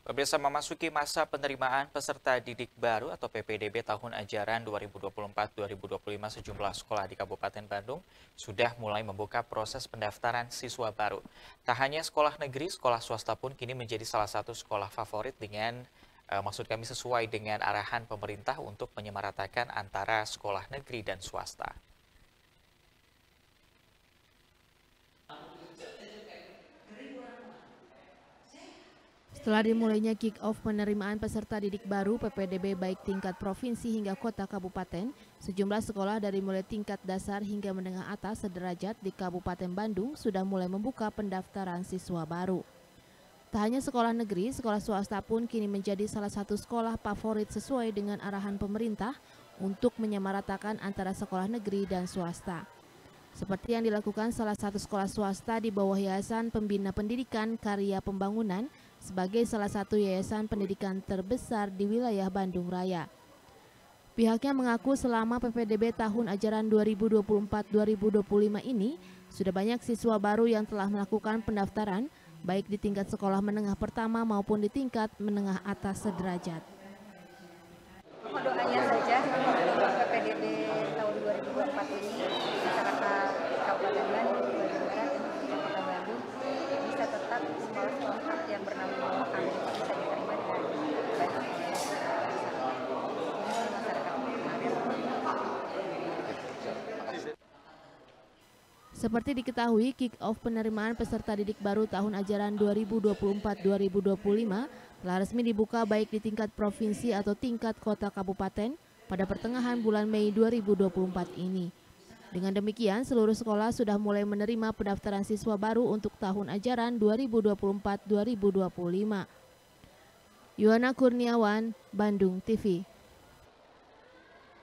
Pemirsa memasuki masa penerimaan peserta didik baru atau PPDB tahun ajaran 2024-2025 sejumlah sekolah di Kabupaten Bandung sudah mulai membuka proses pendaftaran siswa baru. Tak hanya sekolah negeri, sekolah swasta pun kini menjadi salah satu sekolah favorit dengan eh, maksud kami sesuai dengan arahan pemerintah untuk menyemaratakan antara sekolah negeri dan swasta. Setelah dimulainya kick-off penerimaan peserta didik baru PPDB baik tingkat provinsi hingga kota kabupaten, sejumlah sekolah dari mulai tingkat dasar hingga menengah atas sederajat di Kabupaten Bandung sudah mulai membuka pendaftaran siswa baru. Tak hanya sekolah negeri, sekolah swasta pun kini menjadi salah satu sekolah favorit sesuai dengan arahan pemerintah untuk menyamaratakan antara sekolah negeri dan swasta. Seperti yang dilakukan salah satu sekolah swasta di bawah Yayasan Pembina Pendidikan Karya Pembangunan sebagai salah satu yayasan pendidikan terbesar di wilayah Bandung Raya. Pihaknya mengaku selama PPDB tahun ajaran 2024-2025 ini sudah banyak siswa baru yang telah melakukan pendaftaran baik di tingkat sekolah menengah pertama maupun di tingkat menengah atas sederajat. Doanya saja PPDB tahun 2024 ini Seperti diketahui, kick-off penerimaan peserta didik baru tahun ajaran 2024-2025 telah resmi dibuka baik di tingkat provinsi atau tingkat kota kabupaten pada pertengahan bulan Mei 2024 ini. Dengan demikian, seluruh sekolah sudah mulai menerima pendaftaran siswa baru untuk tahun ajaran 2024-2025. Yuana Kurniawan, Bandung TV.